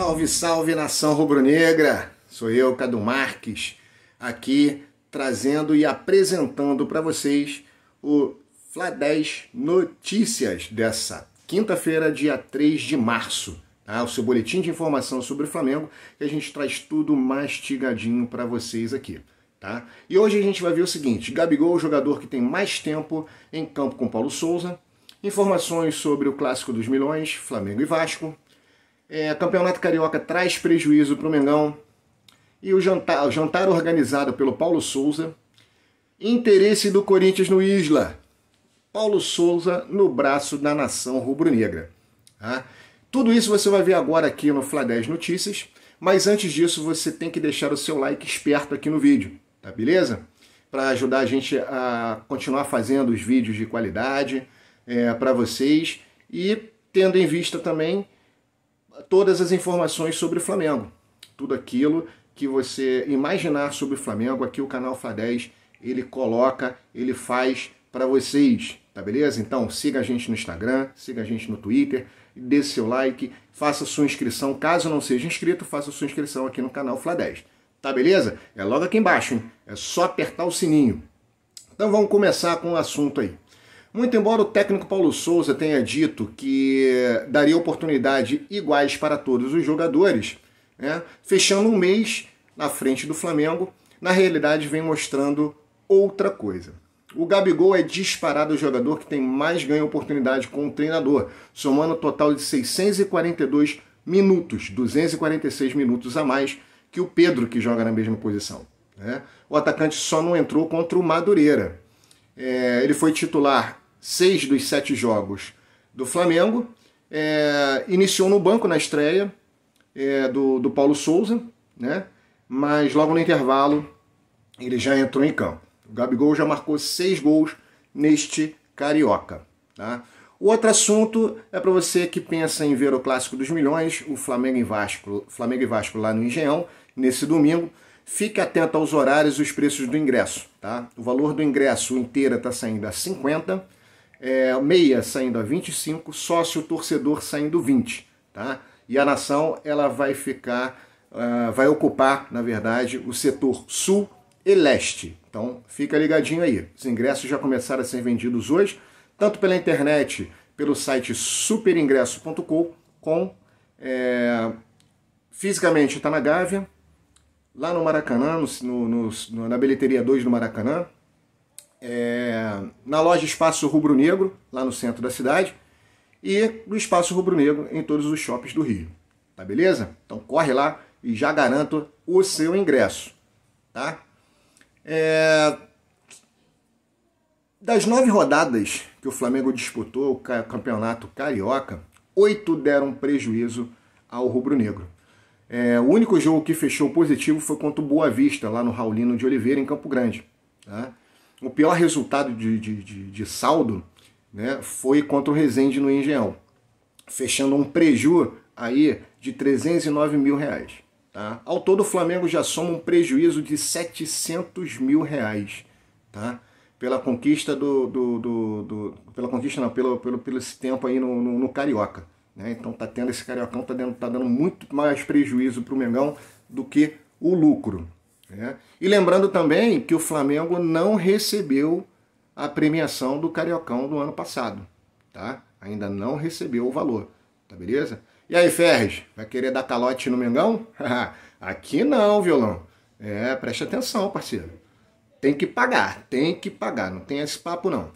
Salve, salve nação rubro-negra! Sou eu, Cadu Marques, aqui trazendo e apresentando para vocês o Fla 10 Notícias dessa quinta-feira, dia 3 de março. Tá? O seu boletim de informação sobre o Flamengo, que a gente traz tudo mastigadinho para vocês aqui. Tá? E hoje a gente vai ver o seguinte: Gabigol, o jogador que tem mais tempo em campo com Paulo Souza, informações sobre o clássico dos milhões, Flamengo e Vasco, é, Campeonato Carioca traz prejuízo para o Mengão. E o jantar, o jantar organizado pelo Paulo Souza. Interesse do Corinthians no Isla. Paulo Souza no braço da nação rubro-negra. Tá? Tudo isso você vai ver agora aqui no Fla 10 Notícias. Mas antes disso, você tem que deixar o seu like esperto aqui no vídeo, tá beleza? Para ajudar a gente a continuar fazendo os vídeos de qualidade é, para vocês e tendo em vista também todas as informações sobre o Flamengo. Tudo aquilo que você imaginar sobre o Flamengo, aqui o canal Fla 10, ele coloca, ele faz para vocês, tá beleza? Então siga a gente no Instagram, siga a gente no Twitter, dê seu like, faça sua inscrição, caso não seja inscrito, faça sua inscrição aqui no canal Fla 10. Tá beleza? É logo aqui embaixo, hein? É só apertar o sininho. Então vamos começar com o assunto aí. Muito embora o técnico Paulo Souza tenha dito que daria oportunidade iguais para todos os jogadores, né, fechando um mês na frente do Flamengo, na realidade vem mostrando outra coisa. O Gabigol é disparado o jogador que tem mais ganho oportunidade com o treinador, somando um total de 642 minutos, 246 minutos a mais que o Pedro, que joga na mesma posição. Né? O atacante só não entrou contra o Madureira. É, ele foi titular seis dos sete jogos do Flamengo. É, iniciou no banco na estreia é, do, do Paulo Souza, né? mas logo no intervalo ele já entrou em campo. O Gabigol já marcou seis gols neste Carioca. Tá? Outro assunto é para você que pensa em ver o Clássico dos Milhões, o Flamengo e Vasco, Flamengo e Vasco lá no Engenhão, nesse domingo. Fique atento aos horários e os preços do ingresso, tá? O valor do ingresso inteira está saindo a 50 é, meia saindo a 25, sócio torcedor saindo 20, tá? E a nação ela vai ficar, uh, vai ocupar, na verdade, o setor sul e leste. Então fica ligadinho aí. Os ingressos já começaram a ser vendidos hoje, tanto pela internet, pelo site superingresso.com, com é, fisicamente está na Gávea, lá no Maracanã, no, no, no, na bilheteria 2 do Maracanã, é, na loja Espaço Rubro Negro, lá no centro da cidade, e no Espaço Rubro Negro em todos os shoppings do Rio. Tá beleza? Então corre lá e já garanto o seu ingresso, tá? É... Das nove rodadas que o Flamengo disputou o campeonato carioca, oito deram prejuízo ao rubro-negro. É... o único jogo que fechou positivo foi contra o Boa Vista, lá no Raulino de Oliveira, em Campo Grande. Tá? o pior resultado de, de, de, de saldo né, foi contra o Resende no Engenhão, fechando um preju aí de 309 mil reais. Tá? Ao todo, o Flamengo já soma um prejuízo de 700 mil reais tá? pela conquista do, do, do, do pela conquista não, pelo, pelo, pelo esse tempo aí no, no, no Carioca. Né? Então tá tendo esse Cariocão, tá dando, tá dando muito mais prejuízo para o Mengão do que o lucro. Né? E lembrando também que o Flamengo não recebeu a premiação do Cariocão do ano passado, tá? Ainda não recebeu o valor, tá beleza? E aí, Ferres, vai querer dar calote no Mengão? Aqui não, violão. É, preste atenção, parceiro. Tem que pagar, tem que pagar, não tem esse papo não.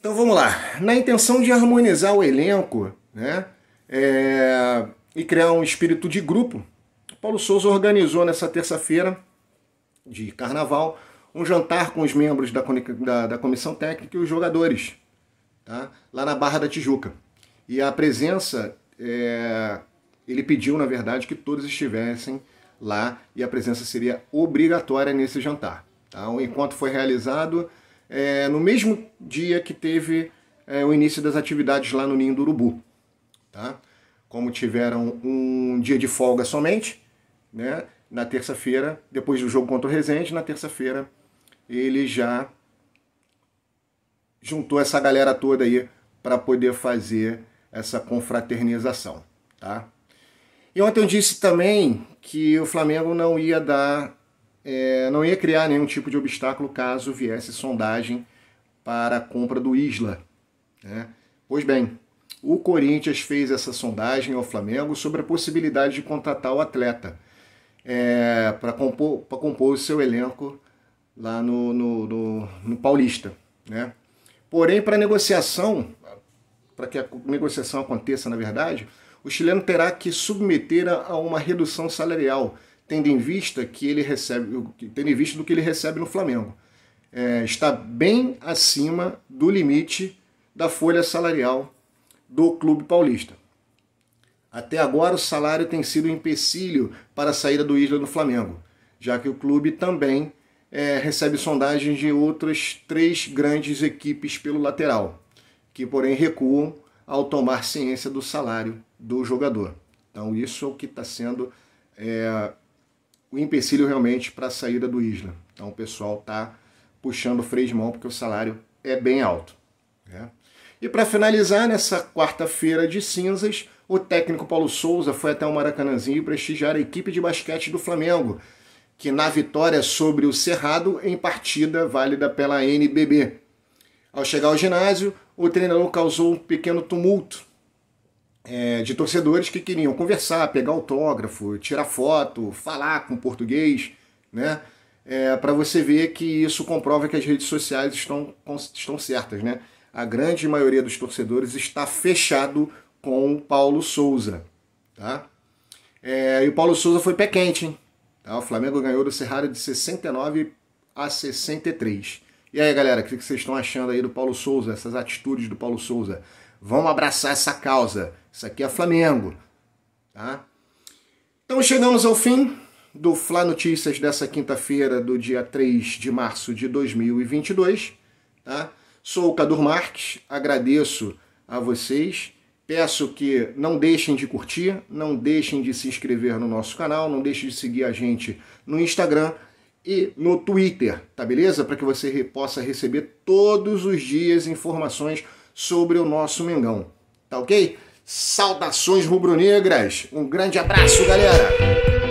Então vamos lá. Na intenção de harmonizar o elenco, né? É... e criar um espírito de grupo, Paulo Souza organizou nessa terça-feira de carnaval um jantar com os membros da, da, da comissão técnica e os jogadores, tá? lá na Barra da Tijuca. E a presença, é... ele pediu, na verdade, que todos estivessem lá e a presença seria obrigatória nesse jantar. Tá? O encontro foi realizado é, no mesmo dia que teve é, o início das atividades lá no Ninho do Urubu. Tá? Como tiveram um dia de folga somente, né? Na terça-feira, depois do jogo contra o Rezende, na terça-feira ele já juntou essa galera toda aí para poder fazer essa confraternização, tá? E ontem eu disse também que o Flamengo não ia dar, é, não ia criar nenhum tipo de obstáculo caso viesse sondagem para a compra do Isla. Né? Pois bem, o Corinthians fez essa sondagem ao Flamengo sobre a possibilidade de contratar o atleta é, para compor, compor o seu elenco lá no, no, no, no Paulista. Né? Porém, para negociação, para que a negociação aconteça, na verdade, o chileno terá que submeter a uma redução salarial, tendo em vista que ele recebe, tendo em vista do que ele recebe no Flamengo. É, está bem acima do limite da folha salarial do clube paulista. Até agora, o salário tem sido um empecilho para a saída do Isla do Flamengo, já que o clube também é, recebe sondagens de outras três grandes equipes pelo lateral, que porém recuam ao tomar ciência do salário do jogador. Então, isso é o que está sendo é, o empecilho realmente para a saída do Isla. Então, o pessoal está puxando o freio de mão porque o salário é bem alto. Né? E para finalizar, nessa quarta-feira de cinzas, o técnico Paulo Souza foi até o Maracanãzinho prestigiar a equipe de basquete do Flamengo, que na vitória sobre o Cerrado em partida válida pela NBB. Ao chegar ao ginásio, o treinador causou um pequeno tumulto é, de torcedores que queriam conversar, pegar autógrafo, tirar foto, falar com português, né? É, para você ver que isso comprova que as redes sociais estão, estão certas, né? A grande maioria dos torcedores está fechado com o Paulo Souza. Tá? É, e o Paulo Souza foi pé quente, hein? Tá? O Flamengo ganhou do Serrara de 69 a 63. E aí, galera, o que vocês estão achando aí do Paulo Souza, essas atitudes do Paulo Souza? Vamos abraçar essa causa. Isso aqui é Flamengo. Tá? Então chegamos ao fim do Fla Notícias dessa quinta-feira, do dia 3 de março de 2022. Tá? Sou o Cador Marques, agradeço a vocês Peço que não deixem de curtir, não deixem de se inscrever no nosso canal, não deixem de seguir a gente no Instagram e no Twitter, tá beleza? Para que você possa receber todos os dias informações sobre o nosso Mengão, tá ok? Saudações rubro-negras, um grande abraço, galera!